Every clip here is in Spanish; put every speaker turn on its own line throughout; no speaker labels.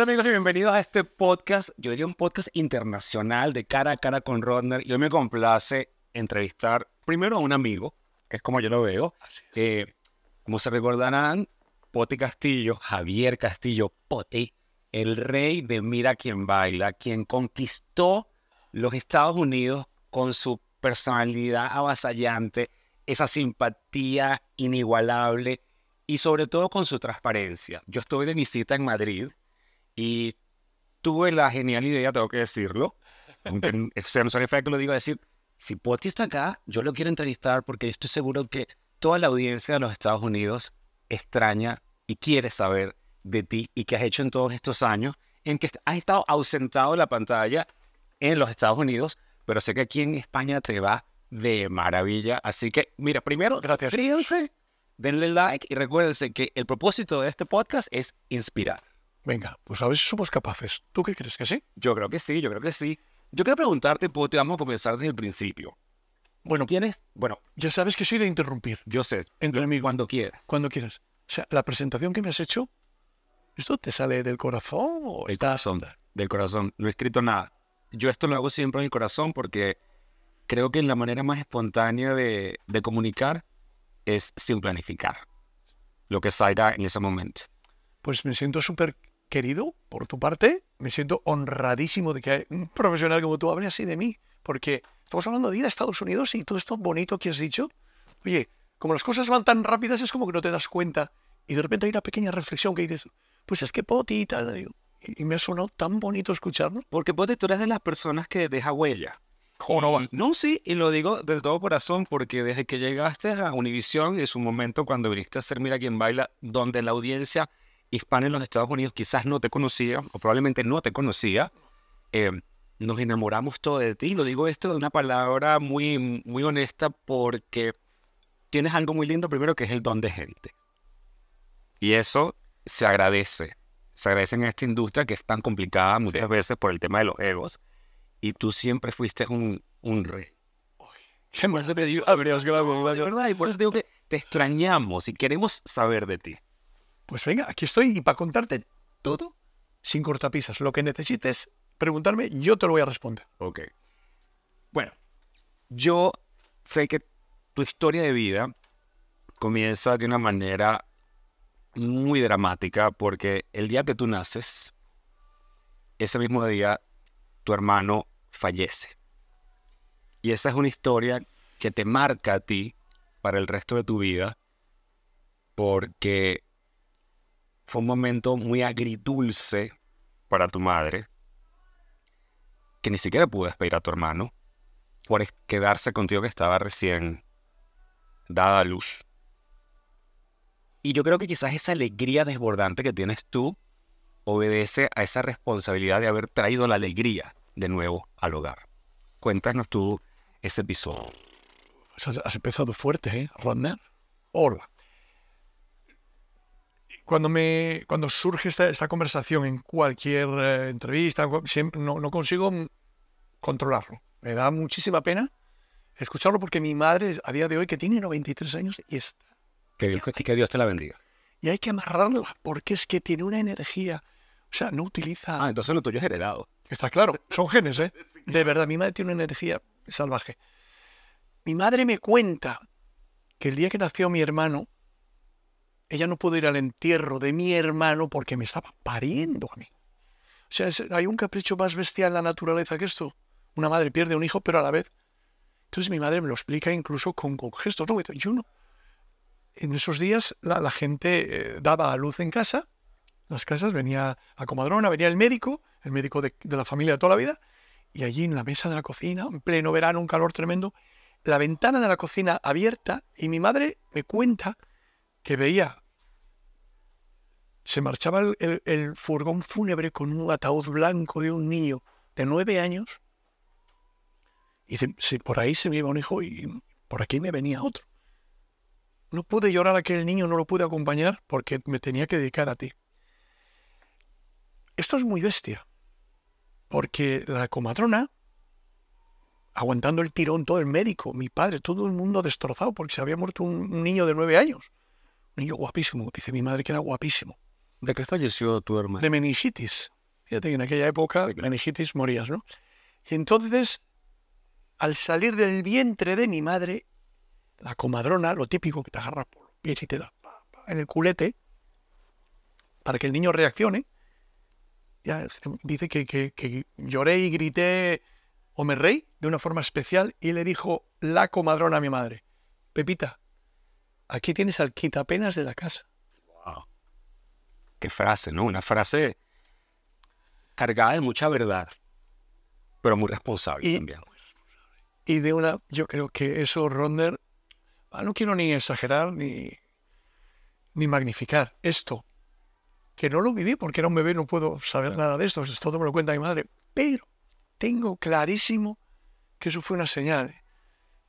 Hola amigos y bienvenidos a este podcast, yo diría un podcast internacional de cara a cara con Rodner. Y hoy me complace entrevistar primero a un amigo, que es como yo lo veo. Eh, como se recordarán, Poti Castillo, Javier Castillo Poti, el rey de Mira quien baila, quien conquistó los Estados Unidos con su personalidad avasallante, esa simpatía inigualable y sobre todo con su transparencia. Yo estuve de visita en Madrid y tuve la genial idea, tengo que decirlo, aunque sea que lo digo, decir, si Poti está acá, yo lo quiero entrevistar porque estoy seguro que toda la audiencia de los Estados Unidos extraña y quiere saber de ti y qué has hecho en todos estos años en que has estado ausentado de la pantalla en los Estados Unidos, pero sé que aquí en España te va de maravilla. Así que, mira, primero, gracias. denle like y recuérdense que el propósito de este podcast es inspirar. Venga, pues a ver si somos capaces. ¿Tú qué crees que sí? Yo creo que sí, yo creo que sí. Yo quiero preguntarte, pues, te vamos a comenzar desde el principio. Bueno, ¿tienes? Bueno, ya sabes que soy de interrumpir. Yo sé. Entre mí. Cuando quieras. Cuando quieras. O sea, la presentación que me has hecho, ¿esto te
sale del corazón o
del sonda? Del corazón. No he escrito nada. Yo esto lo hago siempre en el corazón porque creo que la manera más espontánea de, comunicar es sin planificar lo que salga en ese momento.
Pues me siento súper querido, por tu parte, me siento honradísimo de que un profesional como tú hable así de mí, porque estamos hablando de ir a Estados Unidos y todo esto bonito que has dicho. Oye, como las cosas van tan rápidas, es como que no te das cuenta. Y de repente hay una pequeña reflexión que dices, pues es que potita.
y Y, me ha tan bonito escucharlo. Porque Poti, tú eres de las personas que deja huella. no sí, y lo digo desde todo corazón, porque desde que llegaste a Univision, es un momento cuando viniste a ser Mira Quién Baila, donde la audiencia hispana en los Estados Unidos quizás no te conocía o probablemente no te conocía, eh, nos enamoramos todo de ti. Lo digo esto de una palabra muy, muy honesta porque tienes algo muy lindo primero que es el don de gente. Y eso se agradece. Se agradece en esta industria que es tan complicada muchas veces por el tema de los egos. Y tú siempre fuiste un, un rey. ¿Qué verdad, y por eso digo que te extrañamos y queremos saber de ti. Pues venga, aquí estoy y para contarte
todo sin cortapisas. Lo que necesites preguntarme, yo te lo voy a responder.
Ok. Bueno, yo sé que tu historia de vida comienza de una manera muy dramática porque el día que tú naces, ese mismo día tu hermano fallece. Y esa es una historia que te marca a ti para el resto de tu vida porque fue un momento muy agridulce para tu madre, que ni siquiera pudo despedir a tu hermano por quedarse contigo que estaba recién dada a luz. Y yo creo que quizás esa alegría desbordante que tienes tú obedece a esa responsabilidad de haber traído la alegría de nuevo al hogar. Cuéntanos tú ese episodio.
Has empezado fuerte, ¿eh, Rodner? Hola cuando, me, cuando surge esta, esta conversación en cualquier eh, entrevista, siempre, no, no, consigo controlarlo. Me da muchísima pena escucharlo porque mi madre a día de hoy, que tiene 93 años, y está... Que Dios, que, que Dios te la bendiga. Y hay que amarrarla porque es que tiene una energía. O sea, no utiliza... Ah, entonces lo tuyo es heredado. Está claro, son genes, ¿eh? De verdad, mi madre tiene una energía salvaje. Mi madre me cuenta que el día que nació mi hermano, ella no pudo ir al entierro de mi hermano porque me estaba pariendo a mí. O sea, hay un capricho más bestial en la naturaleza que esto. Una madre pierde un hijo, pero a la vez. Entonces mi madre me lo explica incluso con, gestos. No, yo no. En esos días la, gente eh, daba a luz en casa, las casas, venía la comadrona, venía el médico, el médico de, de la familia de toda la vida, y allí en la mesa de la cocina, en pleno verano, un calor tremendo, la ventana de la cocina abierta, y mi madre me cuenta que veía se marchaba el, furgón fúnebre con un ataúd blanco de un niño de nueve años y por ahí se me iba un hijo y por aquí me venía otro. No pude llorar a aquel niño, no lo pude acompañar porque me tenía que dedicar a ti. Esto es muy bestia, porque la comadrona, aguantando el tirón, todo el médico, mi padre, todo el mundo destrozado porque se había muerto un niño de nueve años. Un niño guapísimo, dice mi madre que era guapísimo.
¿De qué falleció tu hermano? De
meningitis. Fíjate que en aquella época, de meningitis morías, ¿no? Y entonces, al salir del vientre de mi madre, la comadrona, lo típico que te agarra por los pies y te da en el culete, para que el niño reaccione, ya dice que, que, que lloré y grité o me reí de una forma especial y le dijo la comadrona a mi madre, Pepita, aquí tienes al quitapenas de la casa
qué frase, ¿no? Una frase cargada de mucha verdad, pero muy responsable y, también.
Y de una, yo creo que eso, Ronder, ah, no quiero ni exagerar ni, ni magnificar esto, que no lo viví porque era un bebé, no puedo saber nada de esto, esto me lo cuenta mi madre, pero tengo clarísimo que eso fue una señal.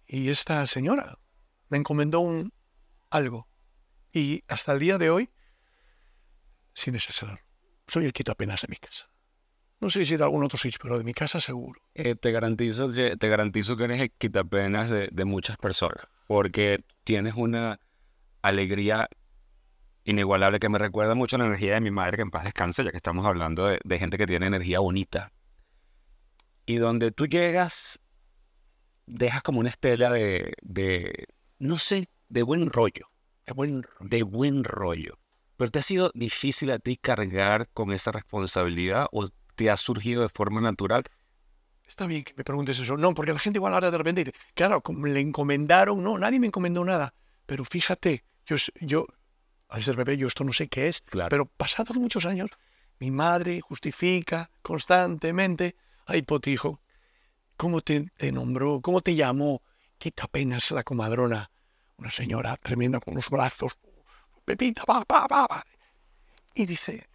Y esta señora me encomendó un algo. Y hasta el día de hoy sin exagerar, soy el quito apenas de mi casa. No sé si de algún otro sitio, pero de mi casa seguro.
Eh, te, garantizo que, te garantizo que eres el quitapenas de, muchas personas, porque tienes una alegría inigualable que me recuerda mucho a la energía de mi madre, que en paz descanse, ya que estamos hablando de, gente que tiene energía bonita. Y donde tú llegas, dejas como una estela de, de no sé, de buen rollo. De buen rollo. De buen rollo. Pero ¿te ha sido difícil a ti cargar con esa responsabilidad o te ha surgido de forma natural?
Está bien que me preguntes eso. No, porque la gente igual ahora de repente dice, claro, como le encomendaron, no, nadie me encomendó nada. Pero fíjate, yo, yo al ser bebé, yo esto no sé qué es, pero pasados muchos años, mi madre justifica constantemente, ay, potijo, ¿cómo te, nombró? ¿Cómo te llamó? Quita apenas la comadrona. Una señora tremenda con los brazos, Pepita, va, va, va, Y dice,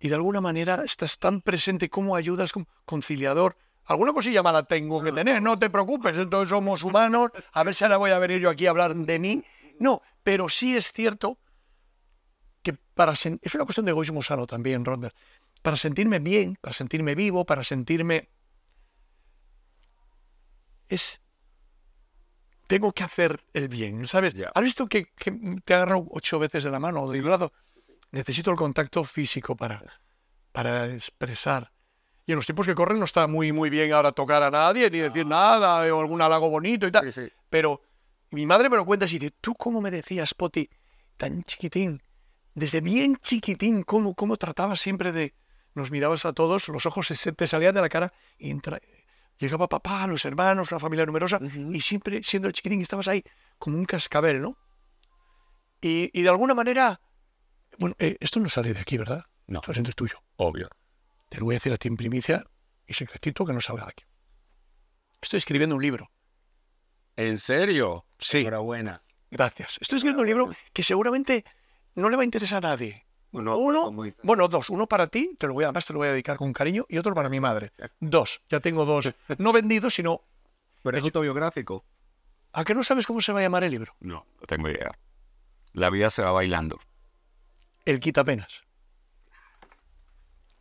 y de alguna manera estás tan presente, como ayudas, como conciliador. Alguna cosilla mala tengo que tener, no te preocupes, entonces somos humanos, a ver si ahora voy a venir yo aquí a hablar de mí. No, pero sí es cierto que para es una cuestión de egoísmo sano también, Roder Para sentirme bien, para sentirme vivo, para sentirme... Es tengo que hacer el bien, ¿sabes? ¿Has visto que, te agarro ocho veces de la mano o de lado? Necesito el contacto físico para, para expresar. Y en los tiempos que corren no está muy, muy bien ahora tocar a nadie, ni decir nada, eh, o algún halago bonito y tal. Pero mi madre me lo cuenta y dice, ¿tú cómo me decías, Poti, tan chiquitín? Desde bien chiquitín, ¿cómo, cómo tratabas siempre de... Nos mirabas a todos, los ojos te salían de la cara y entra, Llegaba papá, los hermanos, una familia numerosa, y siempre siendo el chiquitín estabas ahí como un cascabel, ¿no? Y, de alguna manera, bueno, eh, esto no sale de aquí, ¿verdad? No. Esto es entre tuyo. Obvio. Te lo voy a decir a ti en primicia y secretito que no salga de aquí. Estoy escribiendo un libro. ¿En serio?
Sí. Enhorabuena.
Gracias. Estoy escribiendo un libro que seguramente no le va a interesar a nadie, uno, bueno, dos. Uno para ti, te lo voy, además te lo voy a dedicar con cariño, y otro para mi madre. Dos, ya tengo dos. No vendidos, sino... Pero es autobiográfico. ¿A qué no sabes cómo se va a llamar el libro?
No, no tengo idea. La vida se va bailando. El quita penas.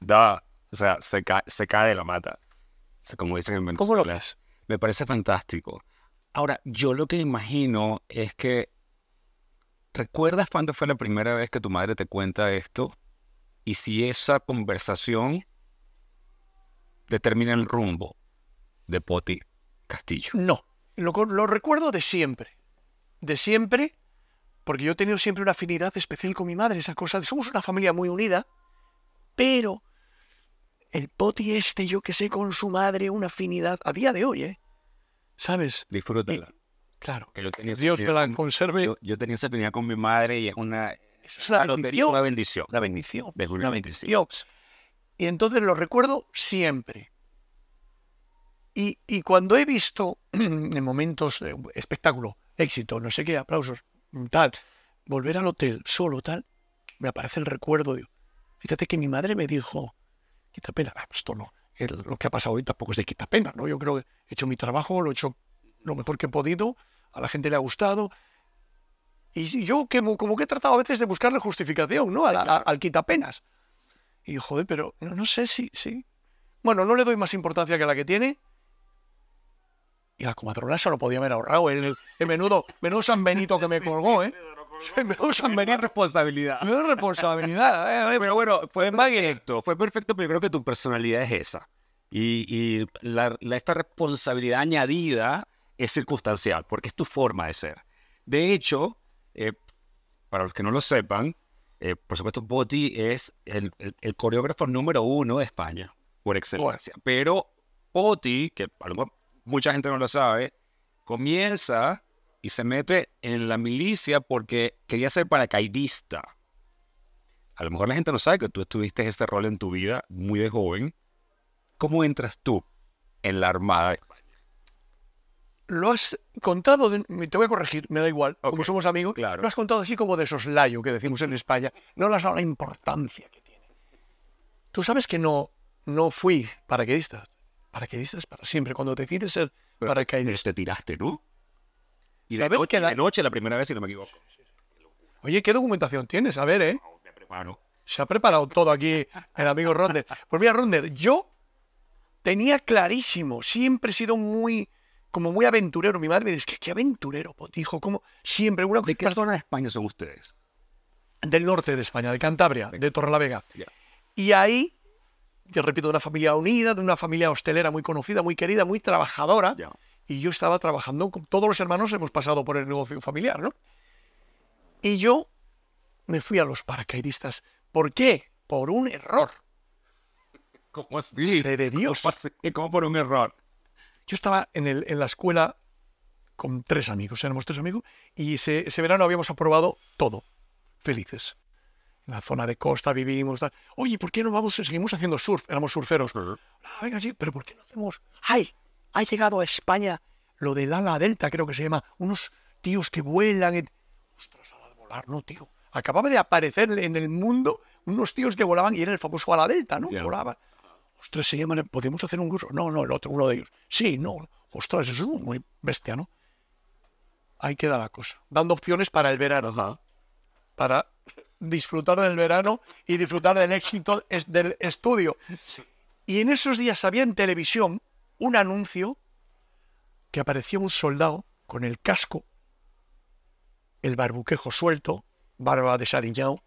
Da, o sea, se, cae, de la mata. Como dicen en Venezuela. ¿Cómo lo Me parece fantástico. Ahora, yo lo que imagino es que ¿Recuerdas cuándo fue la primera vez que tu madre te cuenta esto? Y si esa conversación determina el rumbo de Poti Castillo. No, lo, recuerdo de siempre. De siempre,
porque yo he tenido siempre una afinidad especial con mi madre, esas cosas. Somos una familia muy unida, pero el Poti este, yo que sé, con su madre, una afinidad, a día de hoy, ¿eh?
¿Sabes? Disfrútala. Eh, Claro. Que yo tenía Dios me la conserve. Yo, tenía esa tenía con mi madre y es una. Es una, bendición. La bendición. Una bendición. Es una bendición. Y entonces lo recuerdo siempre. Y, y cuando
he visto en momentos, de espectáculo, éxito, no sé qué, aplausos, tal, volver al hotel solo, tal, me aparece el recuerdo. fíjate que mi madre me dijo, quita pena, ah, pues esto no, lo que ha pasado hoy tampoco es de quita pena, ¿no? Yo creo que he hecho mi trabajo, lo he hecho lo mejor que he podido, a la gente le ha gustado. Y yo que, como que he tratado a veces de buscarle justificación, ¿no? Al, quita al quitapenas. Y joder, pero no, no sé si, sí Bueno, no le doy más importancia que la que tiene. Y la comadrona se lo podía haber ahorrado. El, el menudo, menudo San Benito que me colgó, ¿eh?
Menudo San Benito. responsabilidad. Menudo responsabilidad. ¿eh? Pero bueno, fue más directo, fue perfecto, pero yo creo que tu personalidad es esa. Y, esta responsabilidad añadida es circunstancial, porque es tu forma de ser. De hecho, eh, para los que no lo sepan, eh, por supuesto, Boti es el, coreógrafo número uno de España, por excelencia. Pero Boti, que a lo mejor mucha gente no lo sabe, comienza y se mete en la milicia porque quería ser paracaidista. A lo mejor la gente no sabe que tú estuviste este rol en tu vida muy de joven. ¿Cómo entras tú en la Armada? lo has contado, te voy a corregir, me da igual, como somos amigos, lo has
contado así como de soslayo que decimos en España, no le has la importancia que tiene. Tú sabes que no, no fui que es para siempre, cuando decides ser Pero, paracaidista. te tiraste, ¿no? Y que la... noche la primera vez, si no me equivoco. Oye, ¿qué documentación tienes? A ver, ¿eh? Bueno. Se ha preparado todo aquí el amigo Ronder. Pues mira, Ronder, yo tenía clarísimo, siempre he sido muy como muy aventurero. Mi madre me dice, ¿qué, aventurero, hijo? como Siempre una ¿De qué zona de España son ustedes? Del norte de España, de Cantabria, de Torrelavega. Y ahí, yo repito, de una familia unida, de una familia hostelera muy conocida, muy querida, muy trabajadora. Y yo estaba trabajando, todos los hermanos hemos pasado por el negocio familiar, ¿no? Y yo me fui a los paracaidistas. ¿Por qué? Por un error. ¿Cómo así? De Dios. ¿Cómo, ¿Cómo por un error? Yo estaba en, el, la escuela con tres amigos, éramos tres amigos, y ese, verano habíamos aprobado todo, felices. En la zona de costa vivimos, Oye, ¿por qué no vamos, seguimos haciendo surf? Éramos surferos. Ah, pero ¿por qué no hacemos? ¡Ay! Ha llegado a España lo del ala delta, creo que se llama, unos tíos que vuelan. En... Ostras, ala de volar, no, tío. Acababa de aparecer en el mundo unos tíos que volaban y era el famoso ala delta, ¿no? Volaban. Ostras, se llaman, ¿podemos hacer un curso? No, no, el otro, uno de ellos. Sí, no, ostras, eso es muy bestia, ¿no? Ahí queda la cosa. Dando opciones para el verano. Para disfrutar del verano y disfrutar del éxito del estudio. Y en esos días había en televisión un anuncio que aparecía un soldado con el casco, el barbuquejo suelto, barba desaliñado,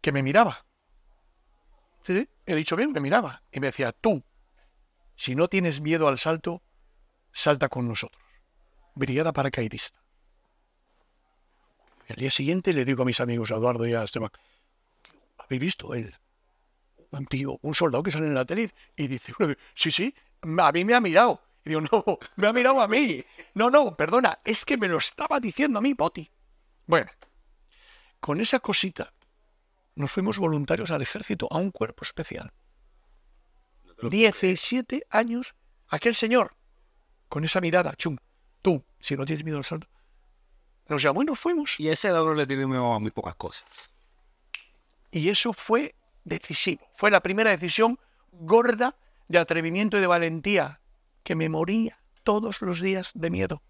que me miraba he dicho bien, me miraba y me decía, tú, si no tienes miedo al salto, salta con nosotros. Brigada paracaidista. Y al día siguiente le digo a mis amigos, a Eduardo y a Esteban, ¿habéis visto él? Un tío, un soldado que sale en la tele y dice, sí, sí, a mí me ha mirado. Y digo, no, me ha mirado a mí. No, no, perdona, es que me lo estaba diciendo a mí, Poti. Bueno, con esa cosita nos fuimos voluntarios al ejército, a un cuerpo especial. 17 años, aquel señor, con esa mirada, chum, tú, si no tienes miedo al salto,
nos llamó y nos fuimos. Y ese dolor le tiene miedo a muy pocas cosas. Y eso fue
decisivo. Fue la primera decisión gorda de atrevimiento y de valentía, que me moría todos los días de miedo.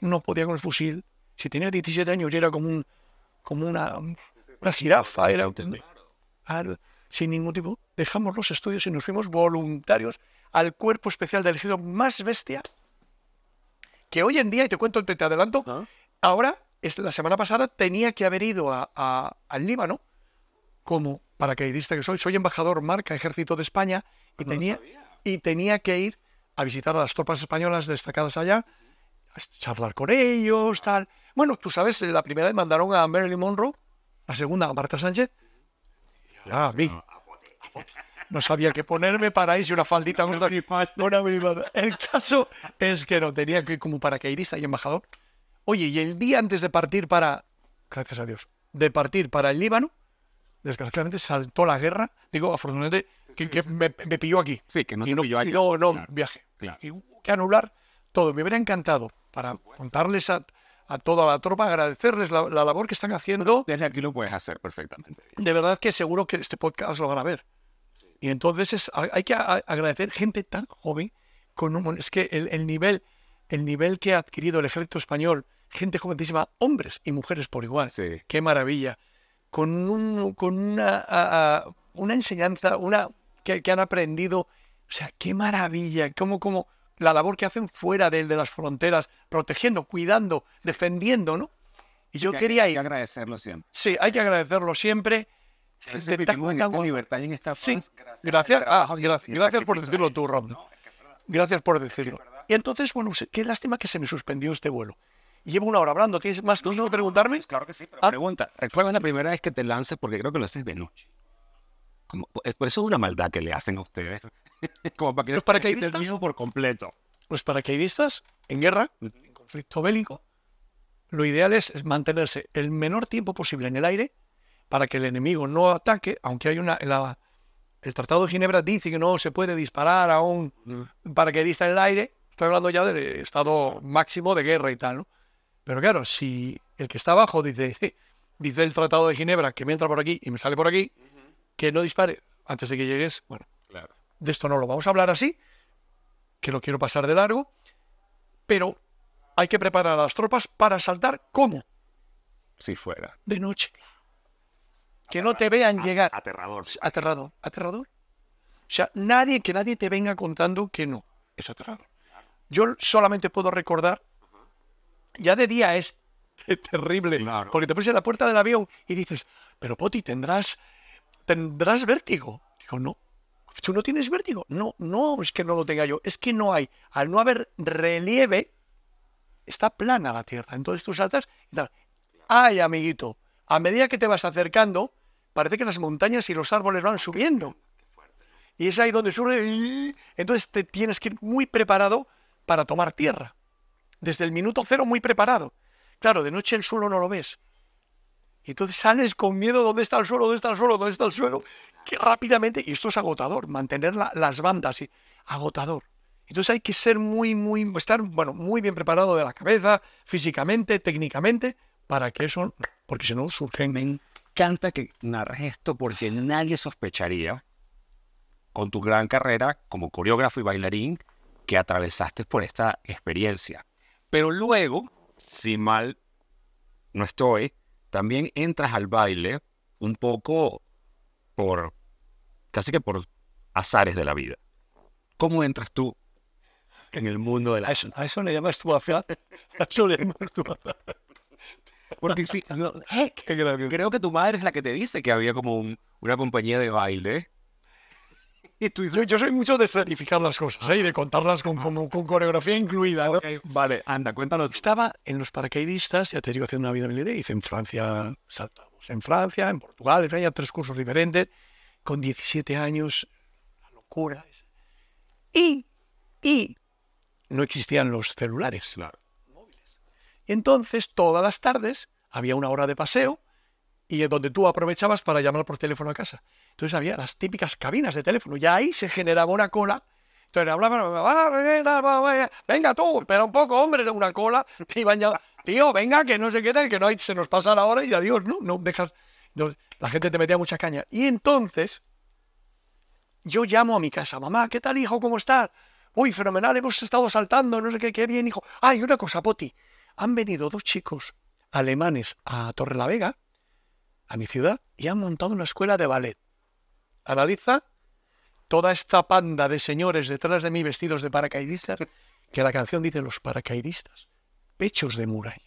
No podía con el fusil. Si tenía 17 años, yo era como un, como una, una jirafa era, sin ningún tipo. Dejamos los estudios y nos fuimos voluntarios al cuerpo especial del ejército más bestia que hoy en día, y te cuento, te, te adelanto, ahora, la semana pasada tenía que haber ido a, al Líbano como para que que soy. Soy embajador marca Ejército de España y, ah, tenía, y tenía que ir a visitar a las tropas españolas destacadas allá, charlar con ellos, tal. Bueno, tú sabes, la primera vez mandaron a Marilyn Monroe la segunda Marta Sánchez, ah vi. No sabía qué ponerme para irse una faldita una El caso es que no tenía que ir como iris y embajador. Oye, y el día antes de partir para, gracias a Dios, de partir para el Líbano, desgraciadamente saltó la guerra. Digo, afortunadamente, que, me, pilló aquí. Sí, que no te no, pilló no, no, viaje. que anular todo. Me hubiera encantado para contarles a, a toda la tropa,
agradecerles la, labor que están haciendo. Desde aquí lo puedes hacer perfectamente.
De verdad que seguro que este podcast lo van a ver. Y entonces es, hay que agradecer gente tan joven, con un, es que el, nivel, el nivel que ha adquirido el ejército español, gente jovencísima, hombres y mujeres por igual, sí. qué maravilla, con, un, con una, una enseñanza una, que, que, han aprendido, o sea, qué maravilla, cómo, cómo, la labor que hacen fuera de, de las fronteras, protegiendo, cuidando, defendiendo, ¿no? Y yo quería Hay que agradecerlo siempre. Sí, hay que agradecerlo siempre. de en esta libertad en esta paz, sí, gracias, ah, gracias, gracias, por decirlo tú, Rob. gracias por decirlo. y entonces, bueno, qué lástima que se me suspendió este vuelo. llevo una hora hablando. ¿Tienes más cosas
que preguntarme? Claro que sí, pero ah. pregunta. ¿Cuál la primera vez que te lances? Porque creo que lo haces de noche. Como, eso es una maldad que le hacen a ustedes. Como para que los paracaidistas. por completo.
Los paracaidistas en guerra, en conflicto bélico, lo ideal es mantenerse el menor tiempo posible en el aire para que el enemigo no ataque, aunque hay una. el Tratado de Ginebra dice que no se puede disparar a un mm. paracaidista en el aire. Estoy hablando ya del estado máximo de guerra y tal, ¿no? Pero claro, si el que está abajo dice, dice el Tratado de Ginebra que me entra por aquí y me sale por aquí, que no dispare antes de que llegues, bueno, de esto no lo vamos a hablar así, que lo quiero pasar de largo, pero hay que preparar a las tropas para saltar como.
Si fuera.
De noche. Que no te vean llegar. Aterrador. Aterrador. Aterrador. O sea, nadie, que nadie te venga contando que no. Es aterrador. Yo solamente puedo recordar, ya de día es terrible, porque te pones en la puerta del avión y dices, pero Poti, tendrás, tendrás vértigo. Digo, no, ¿Tú no tienes vértigo? No, no es que no lo tenga yo, es que no hay. Al no haber relieve, está plana la tierra. Entonces tú saltas y tal. Ay, amiguito, a medida que te vas acercando, parece que las montañas y los árboles van subiendo. Y es ahí donde surge. Entonces te tienes que ir muy preparado para tomar tierra. Desde el minuto cero muy preparado. Claro, de noche el suelo no lo ves. Y entonces sales con miedo, ¿dónde está el suelo? ¿Dónde está el suelo? ¿Dónde está el suelo? Que rápidamente, y esto es agotador, mantener las bandas, y, agotador. Entonces hay que ser muy, muy, estar, bueno, muy bien preparado de la cabeza, físicamente, técnicamente, para que eso, porque si no surgen... Me encanta que narras
esto porque nadie sospecharía, con tu gran carrera como coreógrafo y bailarín, que atravesaste por esta experiencia. Pero luego, si mal no estoy, también entras al baile un poco por, casi que por azares de la vida. ¿Cómo entras tú en el mundo del la... A eso, le llamas tu Porque sí, creo que tu madre es la que te dice que había como una compañía de baile y yo, soy mucho de escenificar las cosas ¿eh? y de contarlas con,
con, coreografía incluida. Vale, anda, cuéntanos. Estaba en los paracaidistas, ya te digo, haciendo una vida militar. Hice en Francia, saltamos en Francia, en Portugal, en tres cursos diferentes. Con 17 años, la locura. Y, y no existían los celulares. Claro. Móviles. Y entonces, todas las tardes, había una hora de paseo y donde tú aprovechabas para llamar por teléfono a casa. Entonces había las típicas cabinas de teléfono, ya ahí se generaba una cola. Entonces hablaban, ah, eh, eh, venga tú, pero un poco, hombre, una cola. Y iban ya, tío, venga, que no se quede, que no hay, se nos pasa la hora y adiós, ¿no? No dejas. la gente te metía mucha caña. Y entonces, yo llamo a mi casa, mamá, ¿qué tal, hijo? ¿Cómo estás? Uy, fenomenal, hemos estado saltando, no sé qué, qué bien, hijo. Ah, una cosa, Poti. Han venido dos chicos alemanes a Torre la Vega a mi ciudad y han montado una escuela de ballet. Analiza toda esta panda de señores detrás de mí vestidos de paracaidistas, que la canción dice los paracaidistas, pechos de muralla.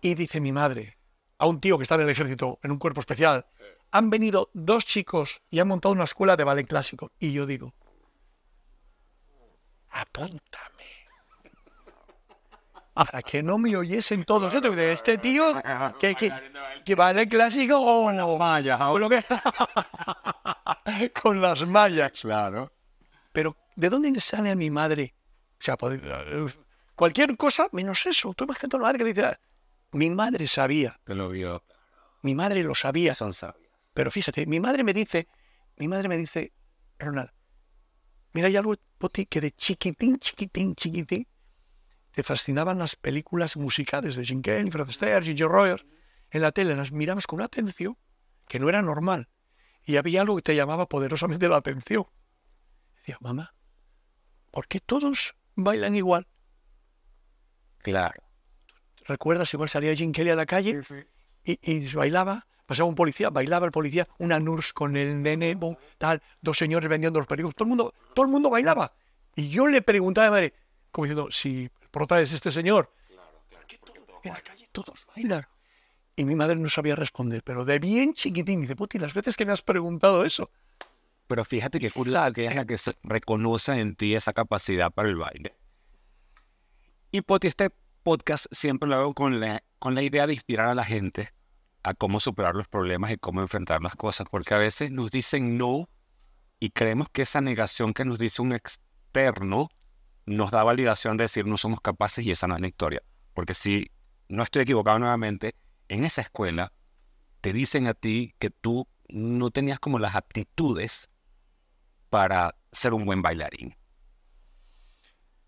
Y dice mi madre, a un tío que está en el ejército, en un cuerpo especial, han venido dos chicos y han montado una escuela de ballet clásico. Y yo digo, apúntame para que no me oyesen todos. estos de este tío ah, que, ah, que, ah, que vale clásico o no. con, con las mallas. Claro. Pero, ¿de dónde sale a mi madre? O sea, pues, cualquier cosa menos eso. Tú imagínate la madre que literal. Mi madre sabía. lo vio. Mi madre lo sabía. Sansa. Pero fíjate, mi madre me dice, mi madre me dice, Ronald, mira, hay algo que de chiquitín, chiquitín, chiquitín, te fascinaban las películas musicales de Jim Kelly, Fred Astaire, Ginger Royer, en la tele, las mirabas con una atención que no era normal. Y había algo que te llamaba poderosamente la atención. Decía, mamá, ¿por qué todos bailan igual? Claro. ¿Recuerdas? Igual salía Jim Kelly a la calle Y, bailaba, pasaba un policía, bailaba el policía, una nurse con el nene, tal, dos señores vendiendo los periódicos, todo el mundo, todo el mundo bailaba. Y yo le preguntaba a madre, como diciendo, si prota es este señor. en calle todos bailan. Y mi madre no sabía responder, pero de bien chiquitín, dice, puti,
las veces que me has preguntado eso. Pero fíjate que curiosa que es la que se en ti esa capacidad para el baile. Y Poti, este podcast siempre lo hago con la, con la idea de inspirar a la gente a cómo superar los problemas y cómo enfrentar las cosas, porque a veces nos dicen no y creemos que esa negación que nos dice un externo nos da validación de decir no somos capaces y esa no es la historia. Porque si no estoy equivocado nuevamente, en esa escuela te dicen a ti que tú no tenías como las aptitudes para ser un buen bailarín.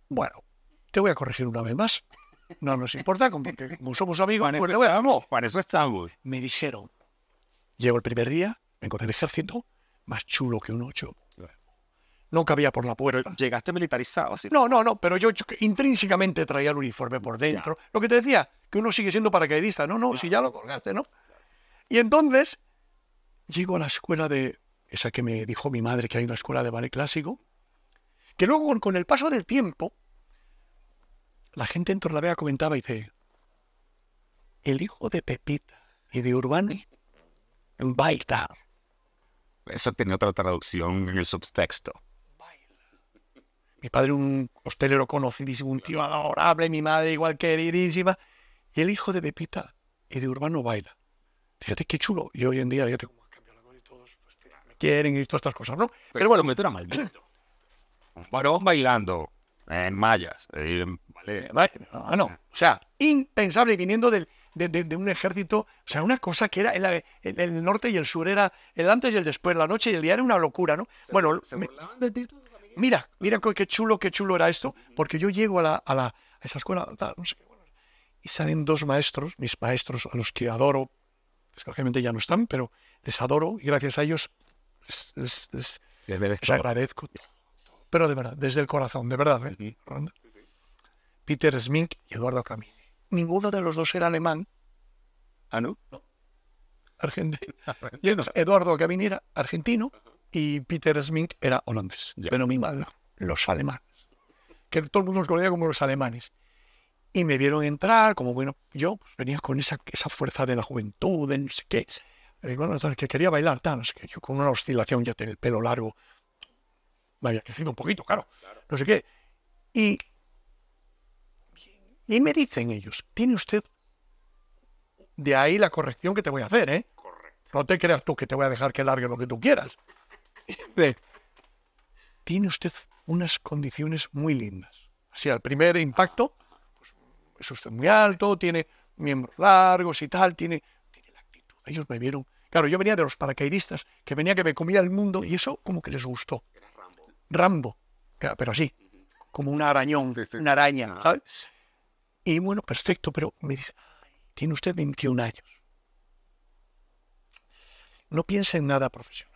Bueno, te voy a corregir una vez más. No nos importa, como,
somos amigos, para pues eso, a, Para eso estamos.
Me dijeron, llego el primer día, me encontré el ejército más chulo que un ocho no cabía por la puerta. llegaste militarizado, así. No, no, no, pero yo intrínsecamente traía el uniforme por dentro. Lo que te decía, que uno sigue siendo paracaidista. No, no, si ya lo colgaste, ¿no? Y entonces llego a la escuela de, esa que me dijo mi madre que hay una escuela de ballet clásico, que luego con, el paso del tiempo, la gente en Torlavea comentaba y dice, el hijo de Pepita y de Urbani baita.
Eso tiene otra traducción en el subtexto.
Mi padre, un hostelero conocidísimo, un tío adorable, mi madre igual queridísima. Y el hijo de Pepita y de Urbano baila. Fíjate qué chulo. Y hoy en día, fíjate cómo la y todos
pues, quieren y todas estas cosas, ¿no? Pero, bueno, me era maldito. un varón bailando en mayas. Ah, No, o sea, impensable
viniendo de, de, un ejército, o sea, una cosa que era el, el, norte y el sur, era el antes y el después, la noche y el día era una locura, ¿no? bueno, mira, mira qué chulo, qué chulo era esto, porque yo llego a, la, a, la, a esa escuela, no sé qué, y salen dos maestros, mis maestros a los que adoro, realmente ya no están, pero les adoro y gracias a ellos les, agradezco. Pero de verdad, desde el corazón, de verdad. ¿eh? Peter Smink y Eduardo Camini. Ninguno de los dos era alemán. ¿Ah, no? no. Argentino. Ah, Eduardo Camini era argentino ah y Peter Smink era holandés. Pero mi madre, los alemanes. Que todo el mundo los conocía como los alemanes. Y me vieron entrar, como bueno, yo pues, venía con esa, esa fuerza de la juventud, no sé qué. Bueno, que quería bailar, tal, no sé qué. Yo con una oscilación, ya tenía el pelo largo, me había crecido un poquito, claro, no sé qué. Y, y me dicen ellos, tiene usted, de ahí la corrección que te voy a hacer, ¿eh? Correcto. No te creas tú que te voy a dejar que largue lo que tú quieras. tiene usted unas condiciones muy lindas. Así, al primer impacto, pues, es usted muy alto, tiene miembros largos y tal, tiene, tiene la actitud. Ellos me vieron. Claro, yo venía de los paracaidistas, que venía que me comía el mundo, y eso como que les gustó. Rambo. Rambo, pero así, como un arañón, una araña, ah. Y bueno, perfecto, pero me dice, tiene usted 21 años. No piense en nada profesional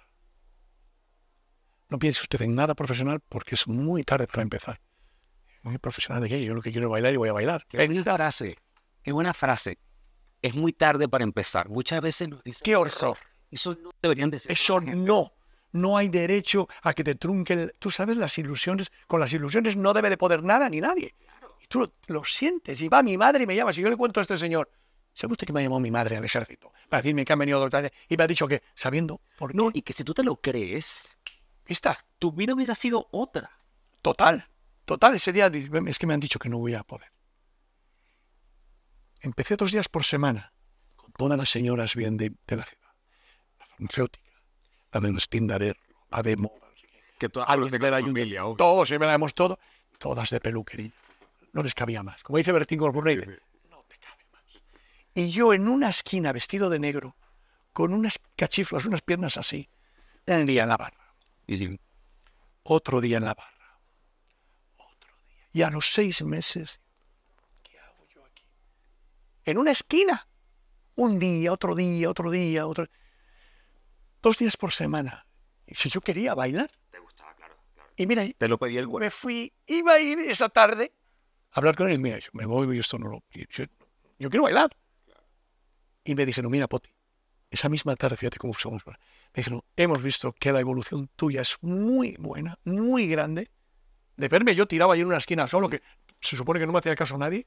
no piense usted en nada profesional porque es muy tarde
para empezar. Muy profesional de qué, yo lo que quiero es bailar y voy a bailar. Es una frase, frase. Es muy tarde para empezar. Muchas veces nos dicen... ¡Qué Eso no deberían
decir. Eso no. No hay derecho a que te trunque Tú sabes, las ilusiones, con las ilusiones no debe de poder nada ni nadie. Y tú lo, sientes. Y va mi madre y me llama. Si yo le cuento a este señor, ¿Se usted que me ha llamado mi madre al ejército? Para decirme que han venido dos y me ha dicho que, sabiendo por qué? No, y que si tú te lo crees, esta, tu vida hubiera sido otra. Total, total. Ese día es que me han dicho que no voy a poder. Empecé dos días por semana con todas las señoras bien de, la ciudad. La farmacéutica, la de los la de Que a los de la familia, Todos, Todos, y me todo. Todas de peluquería. No les cabía más. Como dice Bertín Osborne, no te cabe más. Y yo en una esquina vestido de negro, con unas cachiflas, unas piernas así, en la barra y digo, otro día en la barra, otro Y a los seis meses, ¿qué hago yo aquí? En una esquina, un día, otro día, otro día, otro dos días por semana. Si yo quería bailar. Te gustaba, claro. Y mira,
te lo pedí el güey.
Me fui, iba a ir esa tarde a hablar con él. Mira, yo me voy, esto no lo. Yo, quiero bailar. Y me no, mira, Poti, esa misma tarde, fíjate cómo somos. Me dijeron, hemos visto que la evolución tuya es muy buena, muy grande. De verme yo tiraba ahí en una esquina solo, que se supone que no me hacía caso nadie.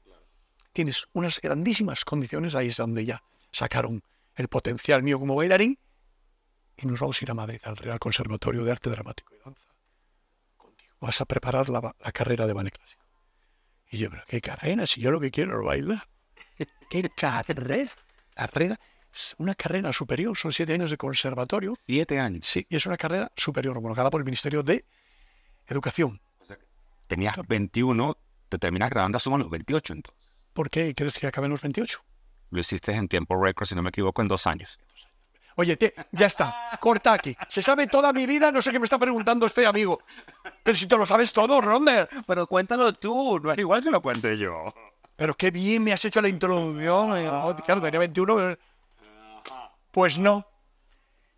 Tienes unas grandísimas condiciones, ahí es donde ya sacaron el potencial mío como bailarín. Y nos vamos a ir a Madrid, al Real Conservatorio de Arte Dramático y Danza. Contigo vas a preparar la, carrera de baile clásico. Y yo, pero qué carrera, si yo lo que quiero es bailar. ¿Qué carrera? Carrera una carrera superior, son siete años de conservatorio.
Siete años. Sí,
y es una carrera superior, homologada por el Ministerio de Educación. O sea,
tenías 21, te terminas grabando a los 28 entonces. ¿Por qué crees que en los 28? Lo hiciste en tiempo récord, si no me equivoco, en dos años.
Oye, ya está, corta aquí. Se sabe toda mi vida, no sé qué me está preguntando este amigo. Pero si te lo sabes todo, Ronder. Pero cuéntalo tú, no es igual si lo cuente yo. Pero qué bien me has hecho la introducción. Eh, oh, claro, tenía 21, pues no.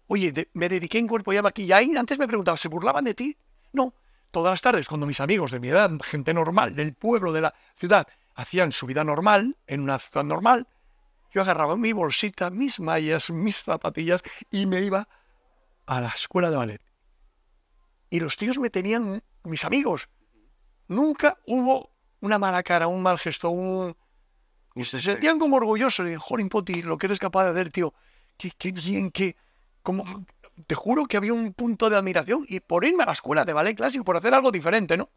Oye, me dediqué en cuerpo y aquí. Y ahí antes me preguntaba, ¿se burlaban de ti? No. Todas las tardes, cuando mis amigos de mi edad, gente normal, del pueblo, de la ciudad, hacían su vida normal, en una ciudad normal, yo agarraba mi bolsita, mis mallas, mis zapatillas y me iba a la escuela de ballet. Y los tíos me tenían, mis amigos. Nunca hubo una mala cara, un mal gesto, un... se sentían como orgullosos. de Jorin lo que eres capaz de hacer, tío qué, bien, qué... Como, te juro que había un punto de admiración y por irme a la escuela de ballet clásico, por hacer algo diferente, ¿no?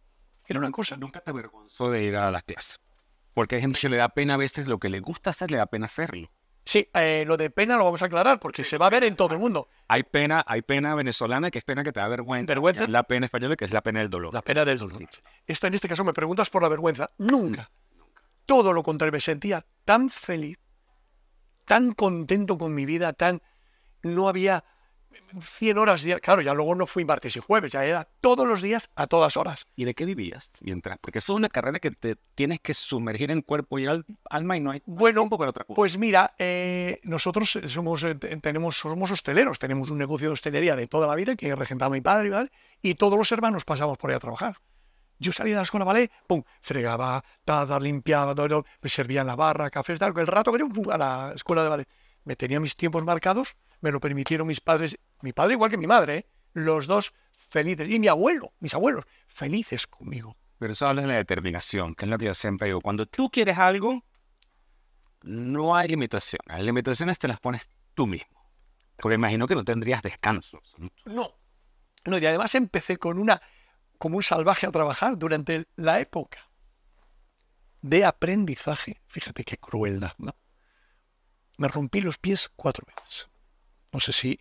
Era una cosa. Nunca te avergonzó
de ir a las clases. Porque hay gente que le da pena a veces lo que le gusta hacer, le da pena hacerlo. Sí, eh, lo de pena lo vamos a aclarar porque se va a ver en todo el mundo. Hay pena, hay pena venezolana que es pena que te da vergüenza. ¿Vergüenza? La pena española que es la pena del dolor. La pena del dolor. en este caso me preguntas por la vergüenza. Nunca. Todo lo contrario, me sentía tan
feliz tan contento con mi vida, tan... No había
100 horas Claro, ya luego no fui martes y jueves, ya era todos los días a todas horas. ¿Y de qué vivías mientras? Porque eso es una carrera que te tienes que sumergir en cuerpo y alma y no hay bueno, poco para otra cosa. Pues mira, eh,
nosotros somos, eh, tenemos, somos hosteleros, tenemos un negocio de hostelería de toda la vida que regentaba mi padre, y todos los hermanos pasamos por ahí a trabajar. Yo salía de la escuela, ¿vale? Pum, fregaba, limpiaba, todo, me servía en la barra, café, tal, el rato que a la escuela de ballet. Me tenía mis tiempos marcados, me lo permitieron mis padres, mi padre igual que mi madre, ¿eh? los dos felices, y mi abuelo, mis abuelos, felices conmigo.
Pero eso habla de la determinación, que es lo que yo siempre digo. Cuando tú quieres algo, no hay limitaciones. Las limitaciones te las pones tú mismo. Porque imagino que no tendrías descanso.
No, no, y además empecé con una como un salvaje a trabajar durante la época de aprendizaje. Fíjate qué crueldad, ¿no? Me rompí los pies cuatro veces. No sé si...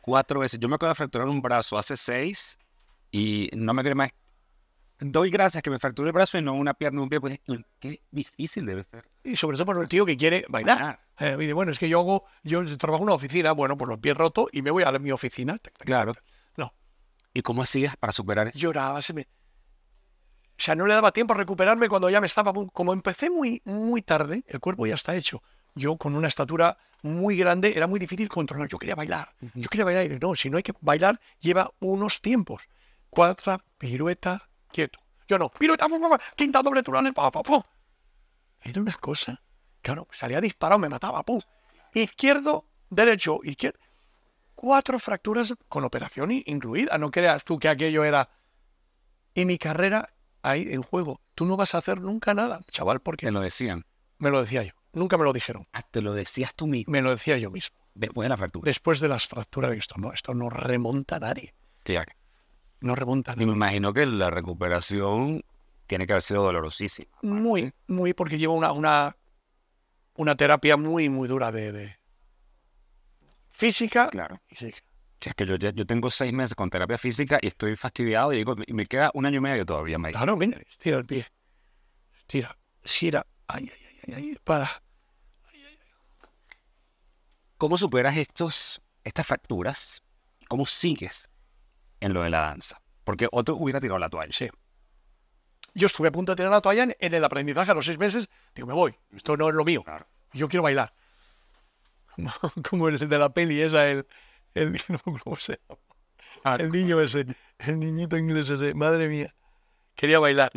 Cuatro veces. Yo me acabo de fracturar un brazo hace seis y no me creo más. Doy gracias que me fracturé el brazo y no una pierna, un pie. Pues, qué difícil debe ser. Y sobre todo por el tío
que quiere bailar. Eh, y bueno, es que yo hago, yo trabajo en una oficina, bueno, pues los pies rotos y me voy a mi oficina. Claro. ¿Y cómo hacías para superar eso? Lloraba, se me... O sea, no le daba tiempo a recuperarme cuando ya me estaba... Como empecé muy, muy tarde, el cuerpo ya está hecho. Yo con una estatura muy grande era muy difícil controlar. Yo quería bailar. Yo quería bailar. Y no, si no hay que bailar, lleva unos tiempos. Cuatro pirueta, quieto. Yo no, pirueta, fu, fu, quinta doble turán, Era una cosa. Claro, salía disparado, me mataba, pum. Izquierdo, derecho, izquierdo cuatro fracturas con operación incluida. No creas tú que aquello era... Y mi carrera ahí en juego. Tú no vas a hacer nunca nada, chaval, porque... me lo decían. Me lo decía yo. Nunca me lo dijeron. Ah, te lo decías tú mismo. Me lo decía yo mismo. Después de la fractura. Después de las fracturas, esto no, esto no remonta a nadie.
No remonta a nadie. Y me imagino que la recuperación tiene que haber sido dolorosísima.
Muy, muy, porque llevo una, una, una terapia muy, muy dura de, física. Claro.
Sí, es que yo, yo tengo seis meses con terapia física y estoy fastidiado y digo, y me queda un año y medio todavía, Mike. Claro, mira, tira el pie. Tira, tira. Ay, ay, ay, ay, para. ¿Cómo superas estos, estas fracturas? ¿Cómo sigues en lo de la danza? Porque otro hubiera tirado la toalla. Sí.
Yo estuve a punto de tirar la toalla en, el aprendizaje a los seis meses. Digo, me voy. Esto no es lo mío. Yo quiero bailar. como el de la peli esa, el, el, ¿cómo ah, el niño ese, el niñito inglés ese, madre mía, quería bailar.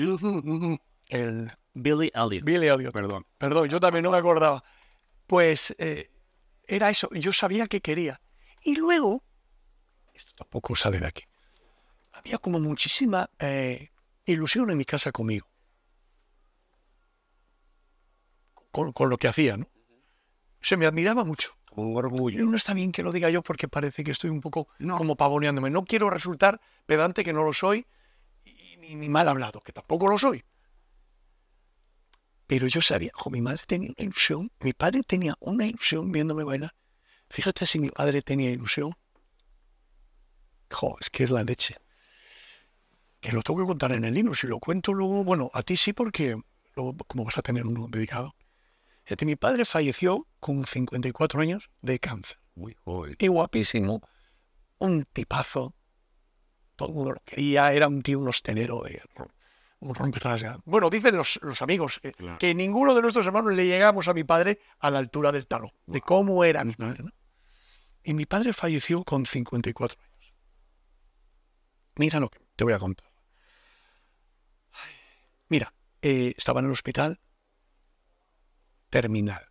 El Billy Elliot. Billy Elliot. Perdón. Perdón, yo también no me acordaba. Pues eh, era eso, yo sabía que quería. Y luego, esto tampoco sale de aquí, había como muchísima eh, ilusión en mi casa conmigo. con lo que hacía, ¿no? se me admiraba mucho. Un orgullo. Y no está bien que lo diga yo porque parece que estoy un poco como pavoneándome. No quiero resultar pedante que no lo soy, ni, mal hablado, que tampoco lo soy. Pero yo sabía, mi madre tenía ilusión, mi padre tenía una ilusión viéndome buena Fíjate si mi padre tenía ilusión. es que es la leche. Que lo tengo que contar en el libro. Si lo cuento luego, bueno, a ti sí porque luego, como vas a tener uno dedicado mi padre falleció con 54 años de cáncer. Y guapísimo. Un tipazo. Todo el mundo lo quería. Era un tío, un hostelero de un Bueno, dicen los, amigos eh, que ninguno de nuestros hermanos le llegamos a mi padre a la altura del talo. de cómo eran. Y mi padre falleció con 54 años. Mira lo que te voy a contar. Mira, eh, estaba en el hospital, terminal.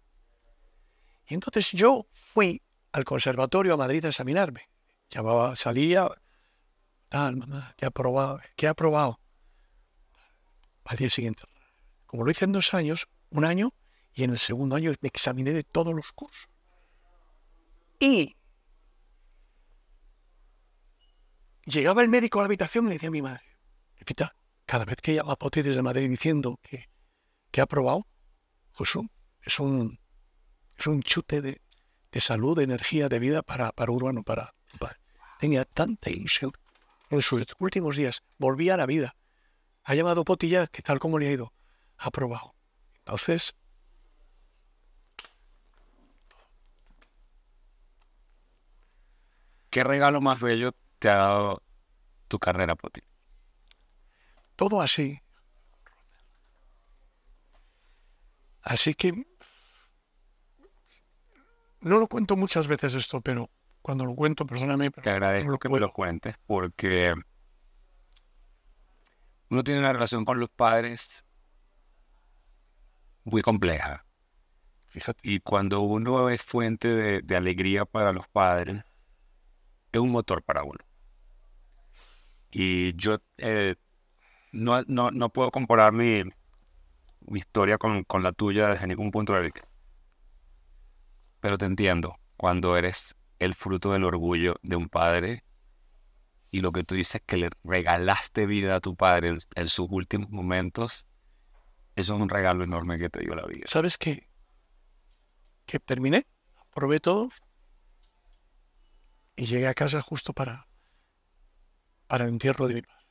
Y entonces yo fui al conservatorio a Madrid a examinarme. Llamaba, salía, tal, mamá, ¿qué ha probado? que ha probado? Al día siguiente. Como lo hice en dos años, un año, y en el segundo año me examiné de todos los cursos. Y llegaba el médico a la habitación y le decía a mi madre, Repita, cada vez que llama poder desde Madrid diciendo que, que ha probado, Jesús, es un, chute de, salud, de energía, de vida para, para Urbano. Para, Tenía tanta ilusión. En sus últimos días volvía a la vida. Ha llamado Potilla, que tal como le ha ido, ha probado. Entonces,
¿Qué regalo más bello te ha dado tu carrera, Poti? Todo así. Así que
no lo cuento muchas veces esto, pero cuando lo
cuento, personalmente... Te agradezco que me lo cuentes, porque uno tiene una relación con los padres muy compleja. Fíjate. Y cuando uno es fuente de, alegría para los padres, es un motor para uno. Y yo eh, no, no, no, puedo comparar mi, mi historia con, con, la tuya desde ningún punto de vista. Pero te entiendo, cuando eres el fruto del orgullo de un padre y lo que tú dices que le regalaste vida a tu padre en, sus últimos momentos, eso es un regalo enorme que te dio la vida. ¿Sabes qué?
Que terminé, probé todo y llegué a casa justo para, para el entierro de mi padre.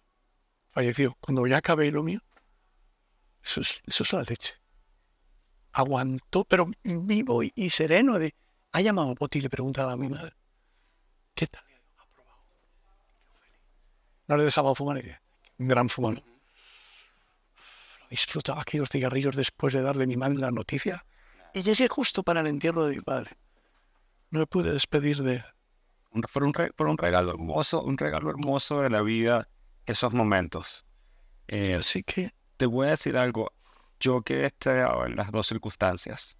Falleció. Cuando ya acabé lo mío, eso eso es la leche aguantó, pero vivo y, sereno. De, ¿Ha llamado Poti? Le preguntaba a mi madre. ¿Qué tal? No le he dejaba fumar. Un gran fumador. Disfrutaba aquellos cigarrillos después de darle a mi madre la noticia. Y llegué
justo para el entierro de mi padre. No me pude despedir de él. un, regalo hermoso, un regalo hermoso de la vida, esos momentos. Eh, Así que... Te voy a decir algo yo quedé estallado en las dos circunstancias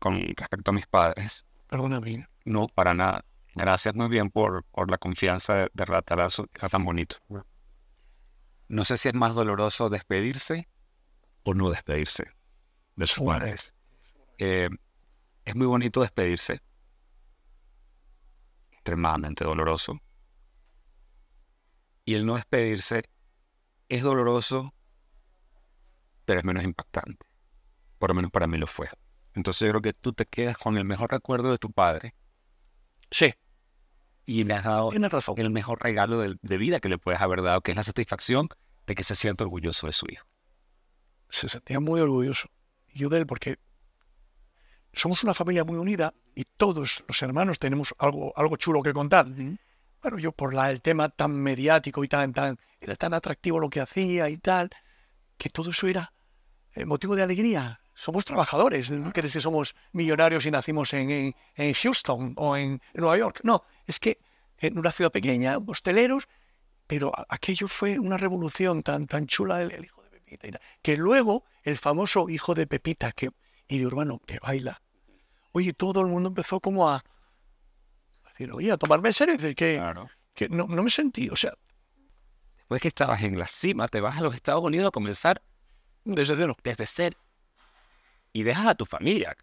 con respecto a mis padres.
Perdóname.
No, para nada. Gracias muy bien por, por la confianza de, de Ratarazo, está tan bonito. No sé si es más doloroso despedirse o no despedirse de sus padres. Eh, es muy bonito despedirse. Extremadamente doloroso. Y el no despedirse es doloroso pero es menos impactante. Por lo menos para mí lo fue. Entonces yo creo que tú te quedas con el mejor recuerdo de tu padre. Sí. Y me has dado el mejor regalo de, vida que le puedes haber dado, que es la satisfacción de que se sienta orgulloso de su hijo.
Se sentía muy orgulloso. Yo de él, porque somos una familia muy unida y todos los hermanos tenemos algo, algo chulo que contar. Pero yo por el tema tan mediático y tan, tan, tan atractivo lo que hacía y tal, que todo eso era eh, motivo de alegría. Somos trabajadores, no crees que somos millonarios y nacimos en, Houston o en Nueva York. No, es que en una ciudad pequeña, hosteleros, pero aquello fue una revolución tan, tan chula, el, hijo de Pepita. que luego el famoso hijo de Pepita que, y de Urbano que baila. Oye, todo el mundo empezó como a, decir, oye, a tomarme en serio. Y decir, que,
que no me sentí, o sea, pues que estabas en la cima, te vas a los Estados Unidos a comenzar desde ser Y dejas a tu familia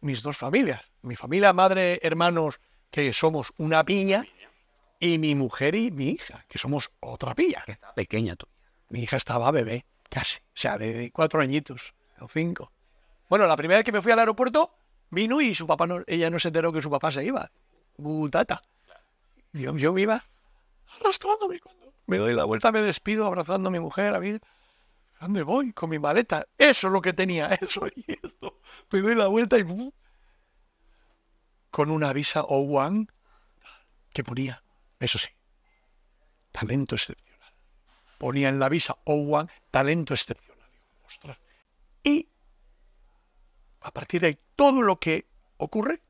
Mis dos familias. Mi familia, madre, hermanos, que somos una piña. Y mi mujer y mi hija, que somos otra piña. pequeña tú. Mi hija estaba bebé, casi. O sea, de cuatro añitos o cinco. Bueno, la primera vez que me fui al aeropuerto, vino y su papá no, ella no se enteró que su papá se iba. Butata. Yo, yo me iba arrastrándome. Cuando me doy la vuelta, me despido abrazando a mi mujer, a mí. ¿Dónde voy? Con mi maleta. Eso es lo que tenía, eso y esto. Me doy la vuelta y... Uh, con una visa O1 que ponía, eso sí, talento excepcional. Ponía en la visa O1 talento excepcional. Y a partir de ahí, todo lo que ocurre,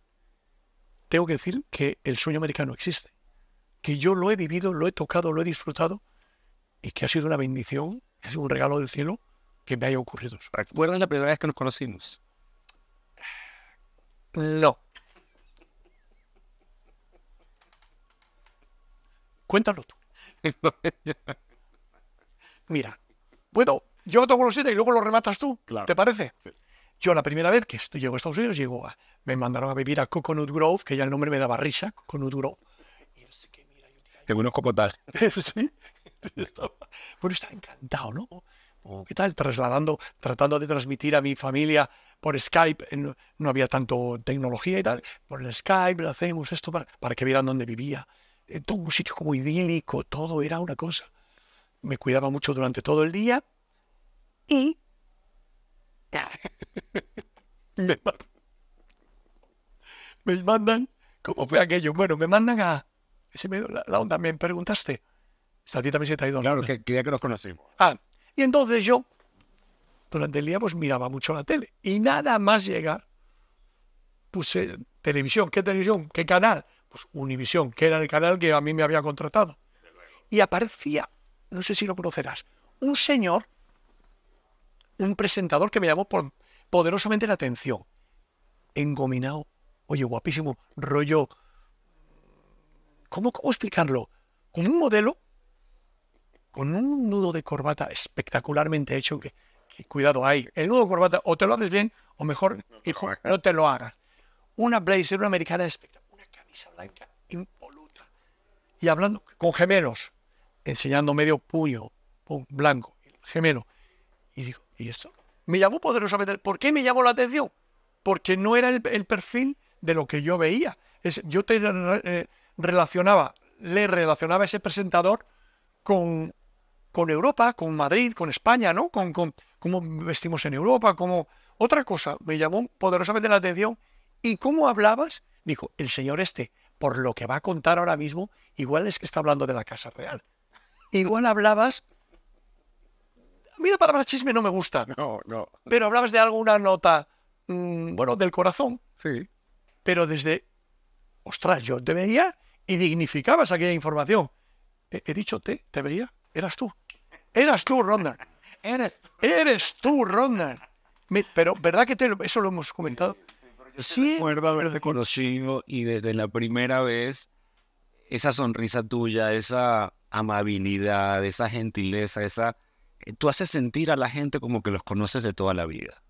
tengo que decir que el sueño americano existe que yo lo he vivido, lo he tocado, lo he disfrutado y que ha sido una bendición, es un regalo del cielo que me haya ocurrido. ¿Recuerdas la primera vez que nos conocimos? No. Cuéntalo tú. Mira, puedo. yo tomo los siete y luego lo rematas tú. ¿Te parece? Yo la primera vez que llego a Estados Unidos, llego a, me mandaron a vivir a Coconut Grove, que ya el nombre me daba risa, Coconut Grove en unos tal. ¿Sí? Bueno, estaba encantado, ¿no? ¿Qué tal? Trasladando, tratando de transmitir a mi familia por Skype, no, había tanto tecnología y tal, por el Skype lo hacemos esto para, que vieran dónde vivía. Eh, todo un sitio como idílico, todo era una cosa. Me cuidaba mucho durante todo el día y... me, me mandan, ¿Cómo fue aquello, bueno, me mandan a, ese me, la, onda, me preguntaste. A ti también se te Claro, que quería que nos conocimos. Ah, y entonces yo, durante el día, pues miraba mucho la tele. Y nada más llegar, puse televisión. ¿Qué televisión? ¿Qué canal? Pues Univisión, que era el canal que a mí me había contratado. Y aparecía, no sé si lo conocerás, un señor, un presentador que me llamó por, poderosamente la atención. Engominado, oye, guapísimo, rollo ¿cómo, explicarlo? Con un modelo, con un nudo de corbata espectacularmente hecho, que, cuidado ahí, el nudo de corbata o te lo haces bien o mejor, no te, lo hagas. Una blazer, una americana espectacular, una camisa blanca impoluta. Y hablando con gemelos, enseñando medio puño, blanco, gemelo. Y digo, ¿y esto? Me llamó poderosamente. ¿Por qué me llamó la atención? Porque no era el, perfil de lo que yo veía. Es, yo te, eh, relacionaba, le relacionaba ese presentador con, con Europa, con Madrid, con España, ¿no? Con, cómo vestimos en Europa, como Otra cosa me llamó poderosamente la atención y cómo hablabas, dijo, el señor este, por lo que va a contar ahora mismo, igual es que está hablando de la Casa Real. Igual hablabas... A mí la palabra chisme no me gusta. No, no. Pero hablabas de alguna nota, mm, bueno, del corazón. Sí. Pero desde, ostras, yo debería y dignificabas aquella información. He, dicho te, te veía, eras tú. Eras tú, Ronda. eres tú. Eres tú, Ronda. pero, ¿verdad que eso lo hemos comentado?
Sí, recuerdo haberte conocido y desde la primera vez, esa sonrisa tuya, esa amabilidad, esa gentileza, esa... Eh, tú haces sentir a la gente como que los conoces de toda la vida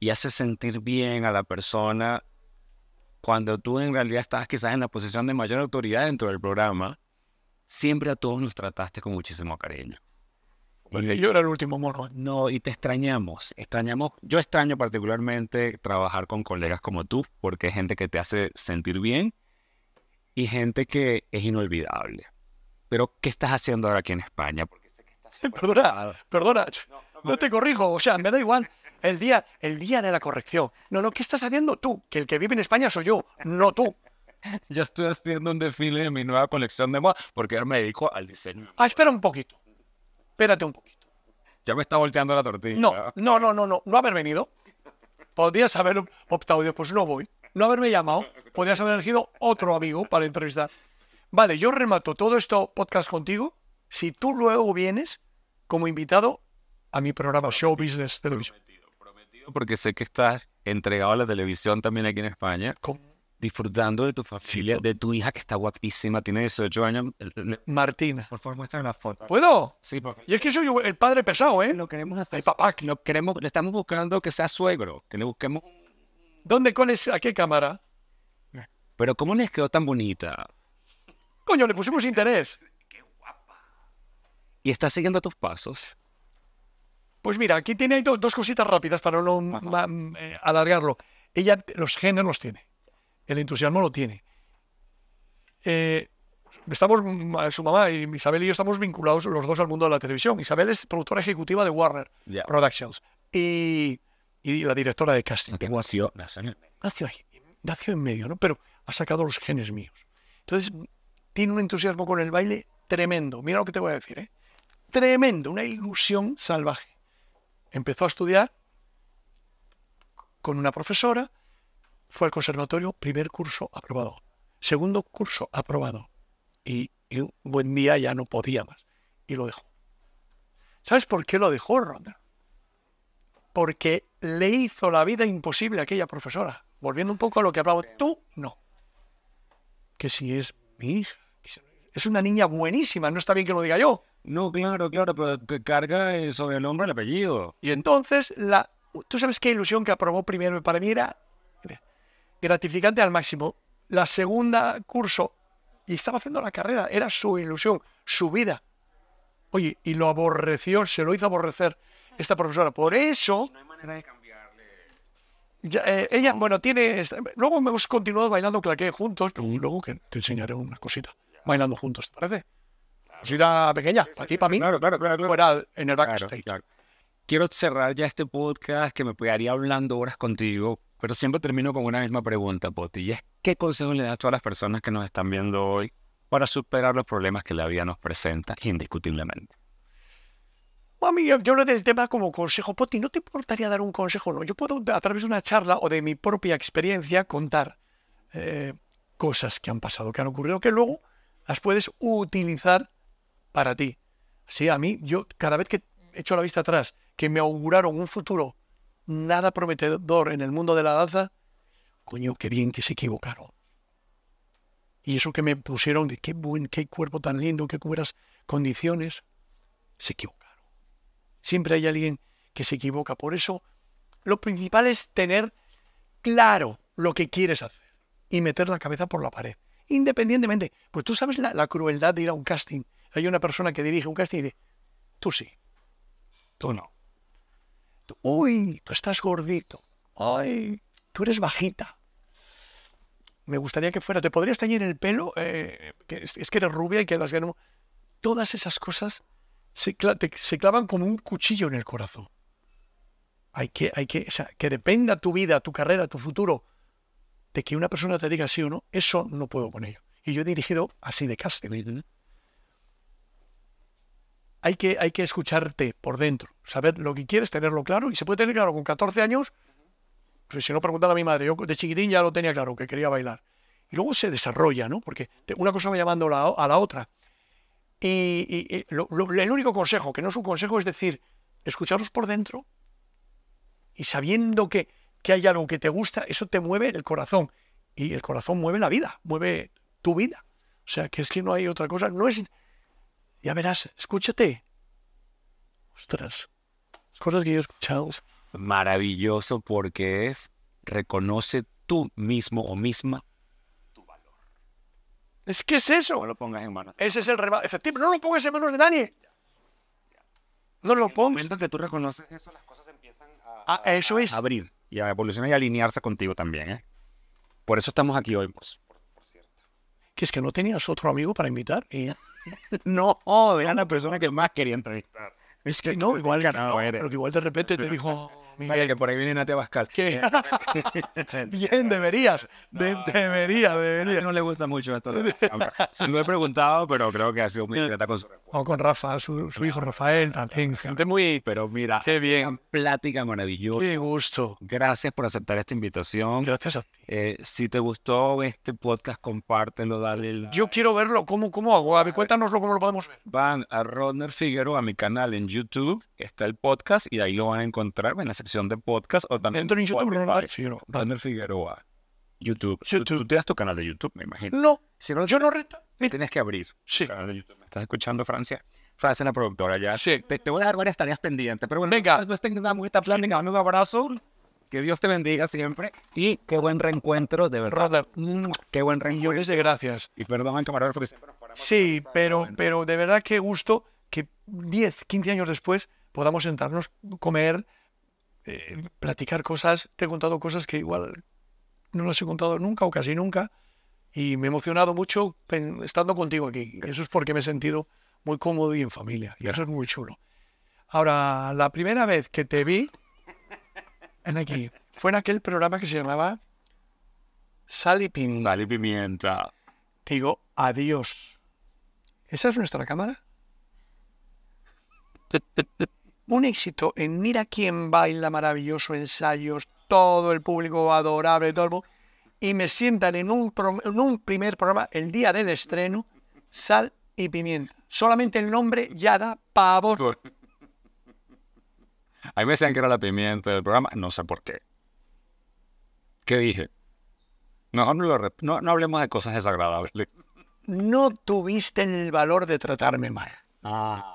y haces sentir bien a la persona cuando tú en realidad estabas quizás en la posición de mayor autoridad dentro del programa, siempre a todos nos trataste con muchísimo cariño. y, yo era el último morro. No, y te extrañamos. Extrañamos. Yo extraño particularmente trabajar con colegas como tú, porque es gente que te hace sentir bien y gente que es inolvidable. Pero, ¿qué estás haciendo ahora aquí en España? Porque
perdona, perdona. No, no te corrijo, o sea, me da igual el día, el día de la corrección. No, no, ¿qué estás haciendo tú? Que el que vive en España soy yo, no tú.
Yo estoy haciendo un desfile de mi nueva colección de moda porque ahora me dedico al diseño. Ah, espera un poquito. Espérate un poquito. Ya me está volteando la tortilla. No,
no, no, no, no, no
haber venido. Podrías
haber optado, pues no voy. No haberme llamado. Podrías haber elegido otro amigo para entrevistar. Vale, yo remato todo esto podcast contigo. Si tú luego vienes como invitado a mi programa Show Business Televisión
porque sé que estás entregado a la televisión también aquí en España. Disfrutando de tu familia, de tu hija que está guapísima, tiene 18 años. Eh, eh,
Martina. Por favor, muéstrame una foto.
¿Puedo? Sí, porque. Y es que yo, el padre pesado, ¿eh? Lo queremos hacer. El papá. Lo queremos, le estamos buscando que sea suegro, que le busquemos. ¿Dónde? con es? ¿A qué cámara? Pero ¿cómo les quedó tan bonita?
Coño, le pusimos interés. Qué guapa. Y estás siguiendo tus pasos. Pues mira, aquí tiene dos, cositas rápidas para no eh, alargarlo. Ella los genes los tiene, el entusiasmo lo tiene. Eh, estamos, mm, su mamá, y Isabel y yo estamos vinculados los dos al mundo de la televisión. Isabel es productora ejecutiva de Warner Productions y, la directora de casting.
nació, en medio.
nació, en medio, ¿no? Pero ha sacado los genes míos. Entonces, tiene un entusiasmo con el baile tremendo. Mira lo que te voy a decir, ¿eh? Tremendo, una ilusión salvaje empezó a estudiar con una profesora, fue al conservatorio, primer curso aprobado, segundo curso aprobado, y, un buen día ya no podía más, y lo dejó. ¿Sabes por qué lo dejó Ronda? Porque le hizo la vida imposible a aquella profesora. Volviendo un poco a lo que hablaba, tú no. Que si es mi hija, es una niña buenísima, no está bien que lo diga yo, no, claro, claro, pero que carga eh, sobre el hombro el apellido. Y entonces, tú sabes qué ilusión que aprobó primero, para mí era gratificante al máximo. La segunda curso, y estaba haciendo la carrera, era su ilusión, su vida. Oye, y lo aborreció, se lo hizo aborrecer esta profesora. Por eso... No hay eh, ella, bueno, tiene... Luego hemos continuado bailando claqué juntos, luego te enseñaré una
cosita, bailando juntos, ¿te parece? ciudad pequeña, aquí para mí, claro, claro, claro, fuera en el backstage. Quiero cerrar ya este podcast que me quedaría hablando horas contigo, pero siempre termino con una misma pregunta, Poti, y es ¿qué consejo le das a todas las personas que nos están viendo hoy para superar los problemas que la vida nos presenta indiscutiblemente?
Mami, yo hablo del tema como consejo. Poti, ¿no te importaría dar un consejo? No, yo puedo a través de una charla o de mi propia experiencia contar eh, cosas que han pasado, que han ocurrido, que luego las puedes utilizar para ti. Sí, a mí, yo cada vez que echo la vista atrás, que me auguraron un futuro nada prometedor en el mundo de la danza, coño, qué bien que se equivocaron. Y eso que me pusieron de qué buen, qué cuerpo tan lindo, qué buenas condiciones, se equivocaron. Siempre hay alguien que se equivoca. Por eso, lo principal es tener claro lo que quieres hacer y meter la cabeza por la pared. Independientemente, pues tú sabes la crueldad de ir a un casting hay una persona que dirige un casting y dice, tú sí, tú no. uy, tú estás gordito. Ay, tú eres bajita. Me gustaría que fuera, ¿te podrías teñir el pelo? Eh, que es, que eres rubia y que las ganas... Todas esas cosas se, se clavan como un cuchillo en el corazón. Hay que, hay que, o sea, que dependa tu vida, tu carrera, tu futuro, de que una persona te diga sí o no, eso no puedo con ello. Y yo he dirigido así de casting hay que, hay que escucharte por dentro, saber lo que quieres, tenerlo claro, y se puede tener claro con 14 años, pues si no preguntaba a mi madre, yo de chiquitín ya lo tenía claro, que quería bailar. Y luego se desarrolla, ¿no? Porque una cosa va llamando a la otra. Y, el único consejo, que no es un consejo, es decir, escucharos por dentro y sabiendo que, que hay algo que te gusta, eso te mueve el corazón. Y el corazón mueve la vida, mueve tu vida. O sea, que es que no hay otra cosa. No es, ya verás, escúchate.
Ostras, cosas que yo he Maravilloso porque es reconoce tú mismo o misma tu valor. Es que es eso. No lo pongas en manos.
Ese es el remate.
Efectivo, no lo pongas
en manos de nadie.
No lo pongas. En que tú reconoces eso, las cosas empiezan a, ah, eso es. abrir y a evolucionar y alinearse contigo también. ¿eh? Por eso estamos aquí hoy. Pues es que no tenías
otro amigo para invitar. Y no, era la persona que más quería entrevistar. Es que no, igual ganado, pero que igual de repente te dijo, Miguel, que por ahí viene Natia Abascal. Eh.
Bien, deberías. debería, debería. no le gusta mucho esto. Se lo he preguntado, pero creo que ha sido muy con su
O con Rafa, su, hijo Rafael también.
Gente muy... Pero mira, qué bien. Plática maravillosa. Qué gusto. Gracias por aceptar esta invitación. Gracias a ti. Eh, si te gustó este podcast, compártelo, dale el... Yo quiero verlo. ¿Cómo, cómo hago? cuéntanoslo, ¿cómo lo podemos ver? Van a Rodner Figueroa, a mi canal en YouTube. Está el podcast y ahí lo van a encontrar de podcast o también en YouTube, Figueroa. YouTube. ¿Tú, te tu canal de YouTube, me imagino. No, si yo no reto. Tienes que abrir sí. estás escuchando, Francia? Francia, la productora, ya. Sí. Te, voy a dar varias tareas pendientes, pero bueno. Venga. Pues, no muy esta plan, planeando un abrazo. Que Dios te bendiga siempre. Y qué buen reencuentro, de verdad. Mm, qué buen reencuentro. les de gracias. Y perdón al
camarógrafo que Sí, pero, pero de verdad qué gusto que 10, 15 años después podamos sentarnos, comer, eh, platicar cosas. Te he contado cosas que igual no las he contado nunca o casi nunca. Y me he emocionado mucho estando contigo aquí. Eso es porque me he sentido muy cómodo y en familia. Y eso es muy chulo. Ahora, la primera vez que te vi en aquí fue en aquel programa que se llamaba Sal y Pimienta. Te digo, adiós. ¿Esa es nuestra cámara? Un éxito en Mira quién baila, maravilloso ensayos, todo el público adorable, todo el y me sientan en un, primer programa, el día del estreno, sal y pimienta. Solamente el nombre ya da pavor.
A mí me decían que era la pimienta del programa, no sé por qué. ¿Qué dije? No, no, no hablemos de cosas desagradables. No tuviste el valor de tratarme mal. Ah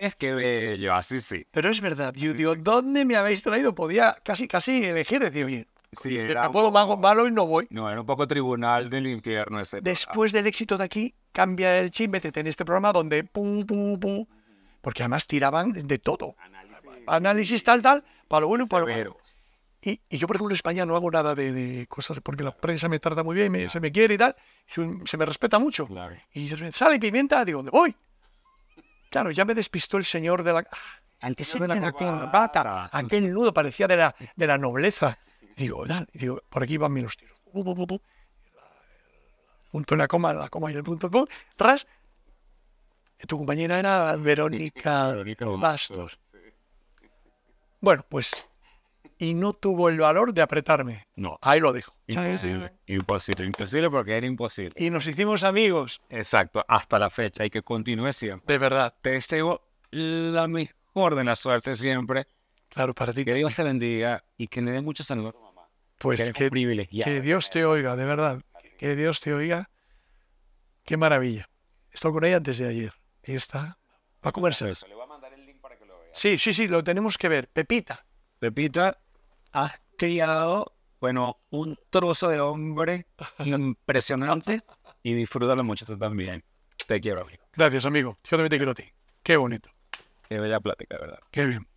es
que
yo así sí. Pero es verdad, yo digo, ¿dónde me habéis traído? Podía casi, casi elegir, decir, oye, sí, era puedo poco, malo y no voy. No, era un poco tribunal del infierno ese. Después del
éxito de aquí, cambia el chip, en este programa donde pum, pum, pum, porque además tiraban de todo. Análisis, tal, tal, para lo bueno y para lo malo. Y, yo, por ejemplo, en España no hago nada de, cosas porque la prensa me trata muy bien, se me quiere y tal, se, me respeta mucho. Y sale pimienta, digo, ¿dónde voy? Claro, ya me despistó el señor de la... Ah, Antes se de la, corbata, aquel nudo parecía de la, nobleza. Digo, dale, digo, por aquí van los tiros. Punto en la coma, la coma y el punto, Tras. Tu compañera era Verónica Bastos. Bueno, pues y no tuvo el valor de apretarme.
No. Ahí lo dijo Imposible. Imposible, porque era imposible. Y nos hicimos amigos. Exacto, hasta la fecha y que continúe siempre. De verdad. Te deseo la mejor de la suerte siempre. Claro, para ti. Que Dios te bendiga y que le dé mucha salud Pues que, privilegio. que
Dios te oiga, de verdad. Que Dios te oiga. Qué maravilla. Estoy con ella antes de ayer. Y está. Va a comerse. Le voy a mandar el
link para que lo vea. Sí, sí, sí, lo tenemos que ver. Pepita. Pepita has criado, bueno, un trozo de hombre impresionante y disfrútalo mucho tú también. Te quiero, amigo. Gracias, amigo. Yo también te quiero a ti. Qué bonito. Qué bella plática, ¿verdad? Qué bien.